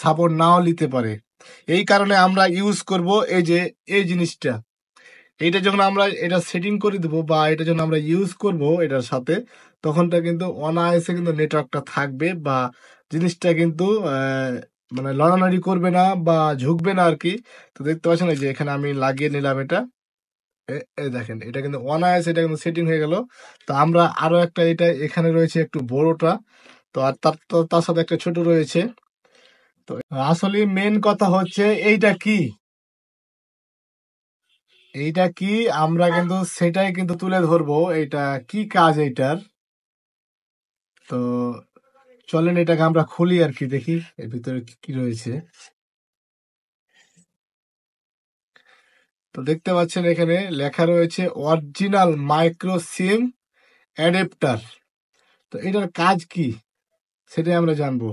support নাও নিতে পারে এই কারণে আমরা ইউজ করব এই যে এই জিনিসটা এইটা যখন আমরা এটা সেটিং করে দেবো বা এটা যখন আমরা ইউজ করব এটার সাথে তখনটা কিন্তু অনায়াসে কিন্তু নেটওয়ার্কটা থাকবে বা জিনিসটা কিন্তু মানে লড়ানড়ি করবে না বা ঝুঁকবে না আর কি তো দেখতে পাচ্ছেন যে এখানে আমি লাগিয়ে নিলাম এটা এ দেখেন এটা কিন্তু অনায়াস এটা কিন্তু সেটিং হয়ে গেল তো আমরা আরও একটা এটা এখানে রয়েছে একটু বড়টা তো আর তার তার সাথে একটা ছোট রয়েছে তো আসলে মেন কথা হচ্ছে এইটা কি এইটা কি আমরা কিন্তু সেটাই কিন্তু তুলে ধরবো এটা কি কাজ এইটার তো চলেন এটাকে আমরা খুলি আর কি দেখি এর ভিতরে কি রয়েছে তো দেখতে পাচ্ছেন এখানে লেখা রয়েছে অরিজিনাল মাইক্রো সিম অ্যাডেপ্টার তো এটার কাজ কি সেটাই আমরা জানবো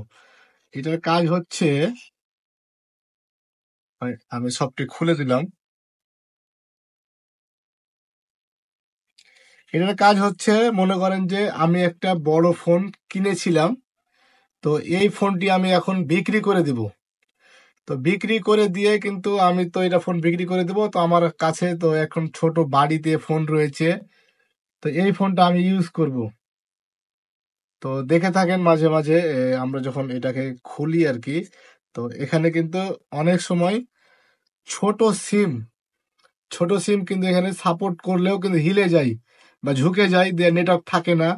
এটার কাজ হচ্ছে আমি সবটি খুলে দিলাম এটার কাজ হচ্ছে মনে করেন যে আমি একটা বড় ফোন কিনেছিলাম তো এই ফোনটি আমি এখন বিক্রি করে দিব তো বিক্রি করে দিয়ে কিন্তু আমি তো এটা ফোন বিক্রি করে দেব তো আমার কাছে তো এখন ছোট বাড়িতে ফোন রয়েছে তো এই ফোনটা আমি ইউজ করবো তো দেখে থাকেন মাঝে মাঝে আমরা যখন এটাকে খুলি আর কি তো এখানে কিন্তু অনেক সময় ছোট সিম ছোট সিম কিন্তু এখানে সাপোর্ট করলেও কিন্তু হিলে যায় বা ঝুঁকে যায় দিয়ে নেটওয়ার্ক থাকে না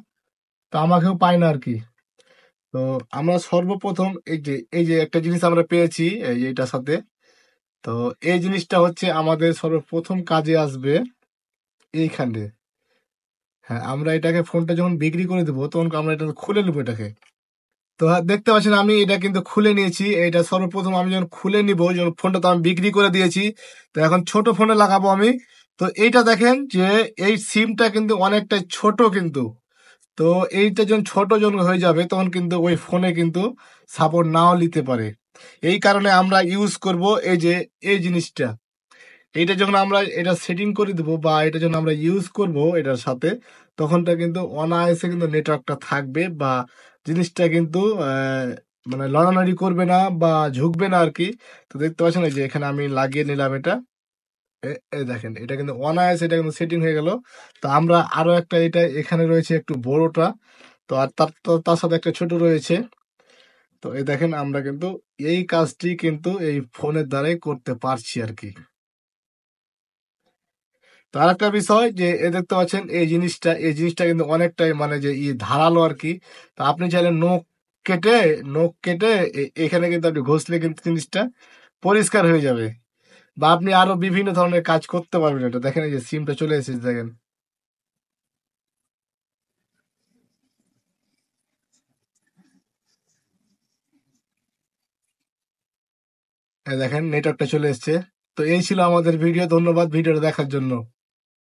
তো আমাকেও পায় না আর কি তো আমরা সর্বপ্রথম এই যে এই যে একটা জিনিস আমরা পেয়েছি এই এইটার সাথে তো এই জিনিসটা হচ্ছে আমাদের সর্বপ্রথম কাজে আসবে এইখানে হ্যাঁ আমরা এটাকে ফোনটা যখন বিক্রি করে দেবো তখন আমরা এটা খুলে নেবো এটাকে তো হ্যাঁ, দেখতে পাচ্ছেন আমি এটা কিন্তু খুলে নিয়েছি এটা সর্বপ্রথম আমি যখন খুলে নিব যখন ফোনটা তো আমি বিক্রি করে দিয়েছি তো এখন ছোট ফোনে লাগাবো আমি তো এইটা দেখেন যে এই সিমটা কিন্তু অনেকটা ছোট কিন্তু তো এইটা যখন ছোট যখন হয়ে যাবে তখন কিন্তু ওই ফোনে কিন্তু সাপোর্ট নাও নিতে পারে এই কারণে আমরা ইউজ করব এই যে এই জিনিসটা এটা যখন আমরা এটা সেটিং করে দেবো বা এটা যখন আমরা ইউজ করব এটার সাথে তখনটা কিন্তু অনায়াসে কিন্তু নেটওয়ার্কটা থাকবে বা জিনিসটা কিন্তু মানে লড়ানাড়ি করবে না বা ঝুঁকবে না আর কি তো দেখতে পাচ্ছেন এই যে এখানে আমি লাগিয়ে নিলাম এটা এই দেখেন এটা কিন্তু অনায়াস এটা কিন্তু সেটিং হয়ে গেল তো আমরা আরও একটা এটা এখানে রয়েছে একটু বড়টা তো আর তার তার সাথে একটা ছোট রয়েছে তো এই দেখেন আমরা কিন্তু এই কাজটি কিন্তু এই ফোনের দ্বারাই করতে পারছি আর কি তো আর একটা বিষয় যে এ দেখতে পাচ্ছেন এই জিনিসটা এই জিনিসটা কিন্তু অনেকটাই মানে যে ই ধারালো আর কি তা আপনি চাইলে নখ কেটে নখ কেটে এখানে কিন্তু আপনি ঘষলে কিন্তু জিনিসটা পরিষ্কার হয়ে যাবে বা আপনি আরো বিভিন্ন ধরনের কাজ করতে পারবেন এটা দেখেন এই যে সিমটা চলে এসেছে দেখেন দেখেন নেটওয়ার্কটা চলে এসছে তো এই ছিল আমাদের ভিডিও ধন্যবাদ ভিডিওটা দেখার জন্য